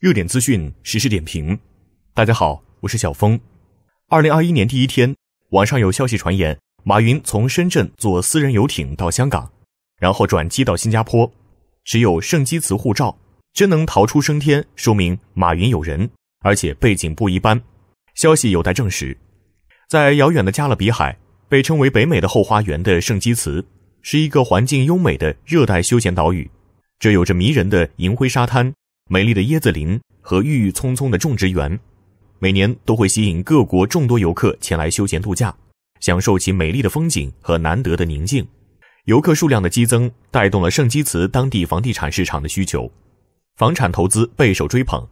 热点资讯实时点评，大家好，我是小峰。二零二一年第一天，网上有消息传言，马云从深圳坐私人游艇到香港，然后转机到新加坡，持有圣基茨护照，真能逃出升天，说明马云有人，而且背景不一般，消息有待证实。在遥远的加勒比海，被称为北美的后花园的圣基茨，是一个环境优美的热带休闲岛屿，这有着迷人的银灰沙滩。美丽的椰子林和郁郁葱葱的种植园，每年都会吸引各国众多游客前来休闲度假，享受其美丽的风景和难得的宁静。游客数量的激增带动了圣基茨当地房地产市场的需求，房产投资备受追捧。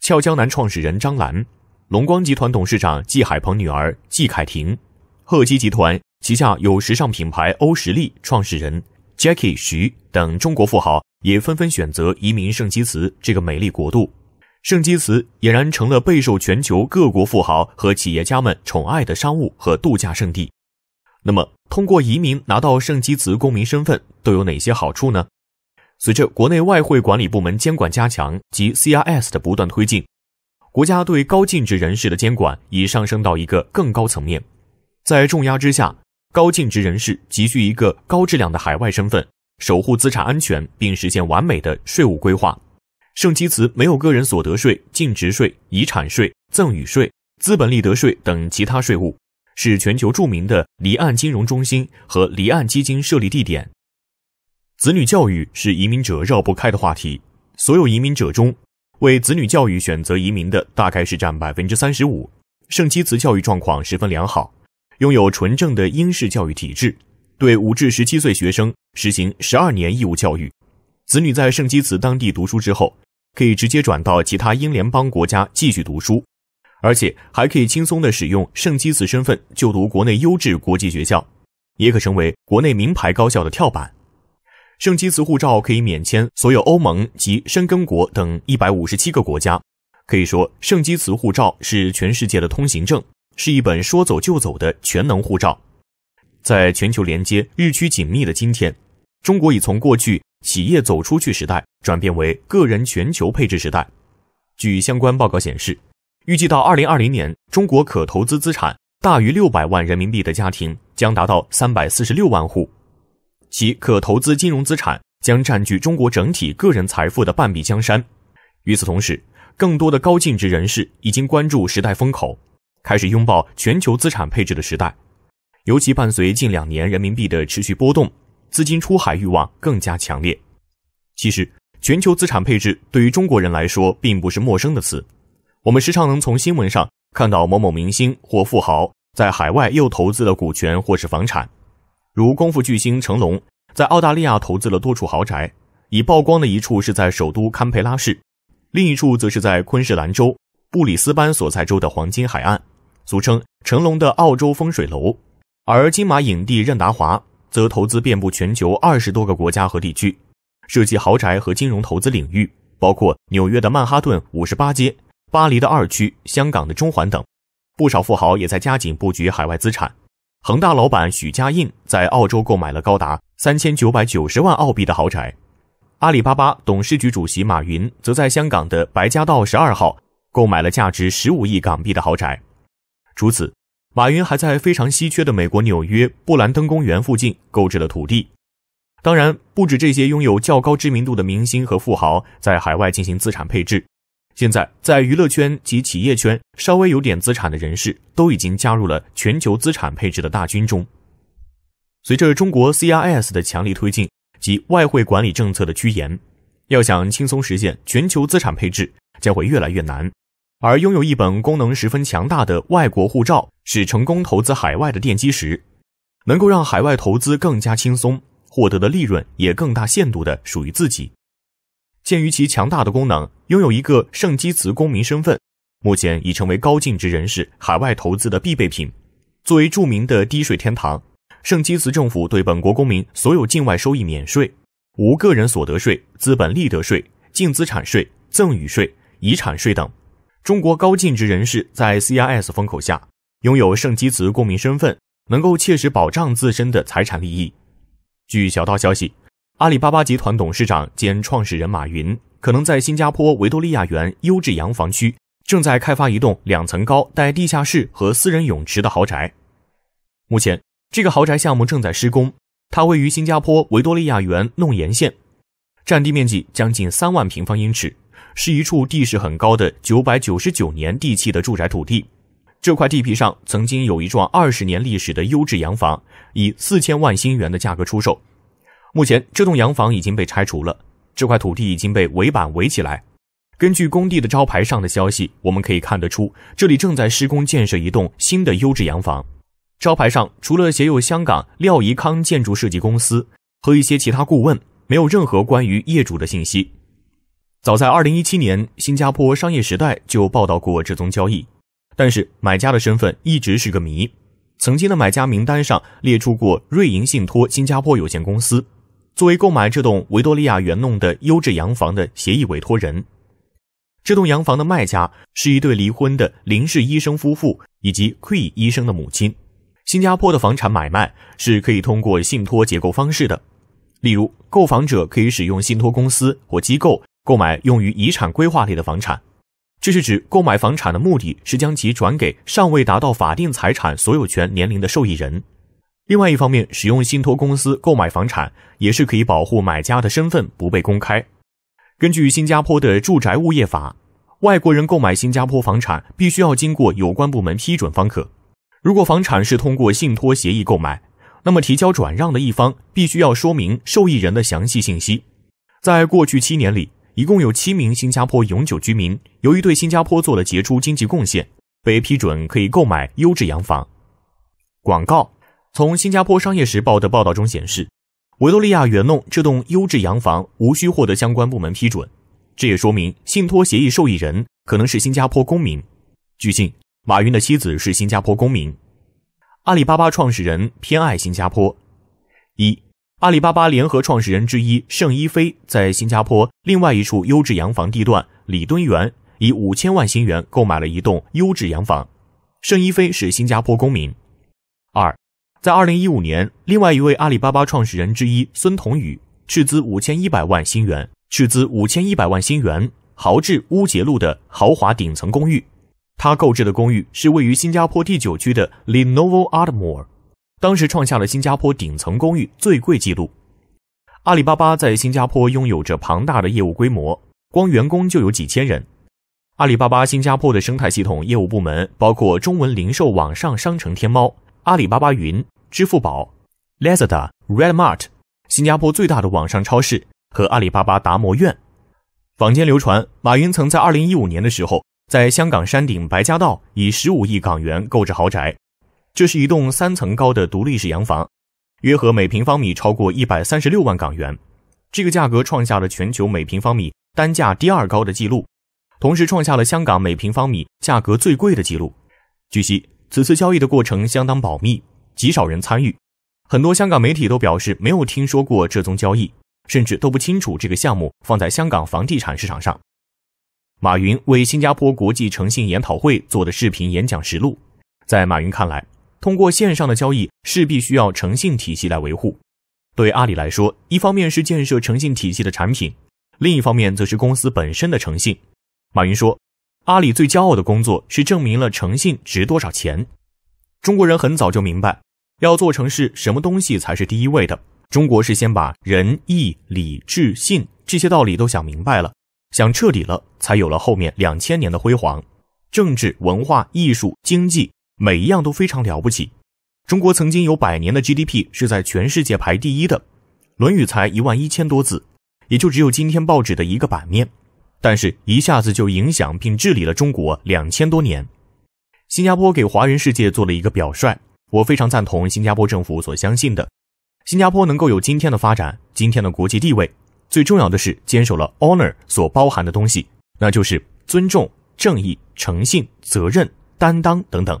俏江南创始人张兰、龙光集团董事长季海鹏女儿季凯婷、赫基集团旗下有时尚品牌欧时力创始人 j a c k i e 徐等中国富豪。也纷纷选择移民圣基茨这个美丽国度，圣基茨俨然成了备受全球各国富豪和企业家们宠爱的商务和度假胜地。那么，通过移民拿到圣基茨公民身份都有哪些好处呢？随着国内外汇管理部门监管加强及 CRS 的不断推进，国家对高净值人士的监管已上升到一个更高层面。在重压之下，高净值人士急需一个高质量的海外身份。守护资产安全，并实现完美的税务规划。圣基茨没有个人所得税、净值税、遗产税、赠与税、资本利得税等其他税务，是全球著名的离岸金融中心和离岸基金设立地点。子女教育是移民者绕不开的话题。所有移民者中，为子女教育选择移民的大概是占百分之三十五。圣基茨教育状况十分良好，拥有纯正的英式教育体制。对五至十七岁学生实行十二年义务教育，子女在圣基茨当地读书之后，可以直接转到其他英联邦国家继续读书，而且还可以轻松的使用圣基茨身份就读国内优质国际学校，也可成为国内名牌高校的跳板。圣基茨护照可以免签所有欧盟及申根国等一百五十七个国家，可以说圣基茨护照是全世界的通行证，是一本说走就走的全能护照。在全球连接日趋紧密的今天，中国已从过去企业走出去时代转变为个人全球配置时代。据相关报告显示，预计到2020年，中国可投资资产大于600万人民币的家庭将达到346万户，其可投资金融资产将占据中国整体个人财富的半壁江山。与此同时，更多的高净值人士已经关注时代风口，开始拥抱全球资产配置的时代。尤其伴随近两年人民币的持续波动，资金出海欲望更加强烈。其实，全球资产配置对于中国人来说并不是陌生的词。我们时常能从新闻上看到某某明星或富豪在海外又投资了股权或是房产，如功夫巨星成龙在澳大利亚投资了多处豪宅，已曝光的一处是在首都堪培拉市，另一处则是在昆士兰州布里斯班所在州的黄金海岸，俗称成龙的澳洲风水楼。而金马影帝任达华则投资遍布全球二十多个国家和地区，涉及豪宅和金融投资领域，包括纽约的曼哈顿五十八街、巴黎的二区、香港的中环等。不少富豪也在加紧布局海外资产。恒大老板许家印在澳洲购买了高达三千九百九十万澳币的豪宅。阿里巴巴董事局主席马云则在香港的白家道十二号购买了价值十五亿港币的豪宅。除此，马云还在非常稀缺的美国纽约布兰登公园附近购置了土地。当然，不止这些拥有较高知名度的明星和富豪在海外进行资产配置。现在，在娱乐圈及企业圈稍微有点资产的人士，都已经加入了全球资产配置的大军中。随着中国 C R S 的强力推进及外汇管理政策的趋严，要想轻松实现全球资产配置，将会越来越难。而拥有一本功能十分强大的外国护照，是成功投资海外的奠基石，能够让海外投资更加轻松，获得的利润也更大限度的属于自己。鉴于其强大的功能，拥有一个圣基茨公民身份，目前已成为高净值人士海外投资的必备品。作为著名的低税天堂，圣基茨政府对本国公民所有境外收益免税，无个人所得税、资本利得税、净资产税、赠与税、遗产税等。中国高净值人士在 CIS 风口下，拥有圣基茨公民身份，能够切实保障自身的财产利益。据小道消息，阿里巴巴集团董事长兼创始人马云可能在新加坡维多利亚园优质洋房区，正在开发一栋两层高、带地下室和私人泳池的豪宅。目前，这个豪宅项目正在施工，它位于新加坡维多利亚园弄沿线，占地面积将近三万平方英尺。是一处地势很高的九百九十九年地契的住宅土地，这块地皮上曾经有一幢二十年历史的优质洋房，以四千万新元的价格出售。目前这栋洋房已经被拆除了，这块土地已经被围板围起来。根据工地的招牌上的消息，我们可以看得出，这里正在施工建设一栋新的优质洋房。招牌上除了写有香港廖怡康建筑设计公司和一些其他顾问，没有任何关于业主的信息。早在二零一七年，新加坡《商业时代》就报道过这宗交易，但是买家的身份一直是个谜。曾经的买家名单上列出过瑞银信托新加坡有限公司，作为购买这栋维多利亚园弄的优质洋房的协议委托人。这栋洋房的卖家是一对离婚的林氏医生夫妇以及 Que 医生的母亲。新加坡的房产买卖是可以通过信托结构方式的，例如购房者可以使用信托公司或机构。购买用于遗产规划类的房产，这是指购买房产的目的是将其转给尚未达到法定财产所有权年龄的受益人。另外一方面，使用信托公司购买房产也是可以保护买家的身份不被公开。根据新加坡的住宅物业法，外国人购买新加坡房产必须要经过有关部门批准方可。如果房产是通过信托协议购买，那么提交转让的一方必须要说明受益人的详细信息。在过去七年里，一共有七名新加坡永久居民，由于对新加坡做了杰出经济贡献，被批准可以购买优质洋房。广告从《新加坡商业时报》的报道中显示，维多利亚园弄这栋优质洋房无需获得相关部门批准，这也说明信托协议受益人可能是新加坡公民。据信，马云的妻子是新加坡公民，阿里巴巴创始人偏爱新加坡。一阿里巴巴联合创始人之一盛一飞在新加坡另外一处优质洋房地段李敦园以五千万新元购买了一栋优质洋房。盛一飞是新加坡公民。二，在二零一五年，另外一位阿里巴巴创始人之一孙彤宇斥资五千一百万新元，斥资五千一百万新元豪掷乌节路的豪华顶层公寓。他购置的公寓是位于新加坡第九区的 Lenovo Ardmore。当时创下了新加坡顶层公寓最贵纪录。阿里巴巴在新加坡拥有着庞大的业务规模，光员工就有几千人。阿里巴巴新加坡的生态系统业务部门包括中文零售网上商城天猫、阿里巴巴云、支付宝、Lesda、RedMart，新加坡最大的网上超市和阿里巴巴达摩院。坊间流传，马云曾在二零一五年的时候，在香港山顶白家道以十五亿港元购置豪宅。这是一栋三层高的独立式洋房，约合每平方米超过一百三十六万港元，这个价格创下了全球每平方米单价第二高的记录，同时创下了香港每平方米价格最贵的记录。据悉，此次交易的过程相当保密，极少人参与，很多香港媒体都表示没有听说过这宗交易，甚至都不清楚这个项目放在香港房地产市场上。马云为新加坡国际诚信研讨会做的视频演讲实录，在马云看来。通过线上的交易，势必需要诚信体系来维护。对阿里来说，一方面是建设诚信体系的产品，另一方面则是公司本身的诚信。马云说：“阿里最骄傲的工作是证明了诚信值多少钱。中国人很早就明白，要做成事，什么东西才是第一位的。中国是先把仁义礼智信这些道理都想明白了，想彻底了，才有了后面两千年的辉煌。政治、文化、艺术、经济。”每一样都非常了不起。中国曾经有百年的 GDP 是在全世界排第一的，《论语》才一万一千多字，也就只有今天报纸的一个版面，但是，一下子就影响并治理了中国两千多年。新加坡给华人世界做了一个表率，我非常赞同新加坡政府所相信的：新加坡能够有今天的发展，今天的国际地位，最重要的是坚守了 honor 所包含的东西，那就是尊重、正义、诚信、责任、担当等等。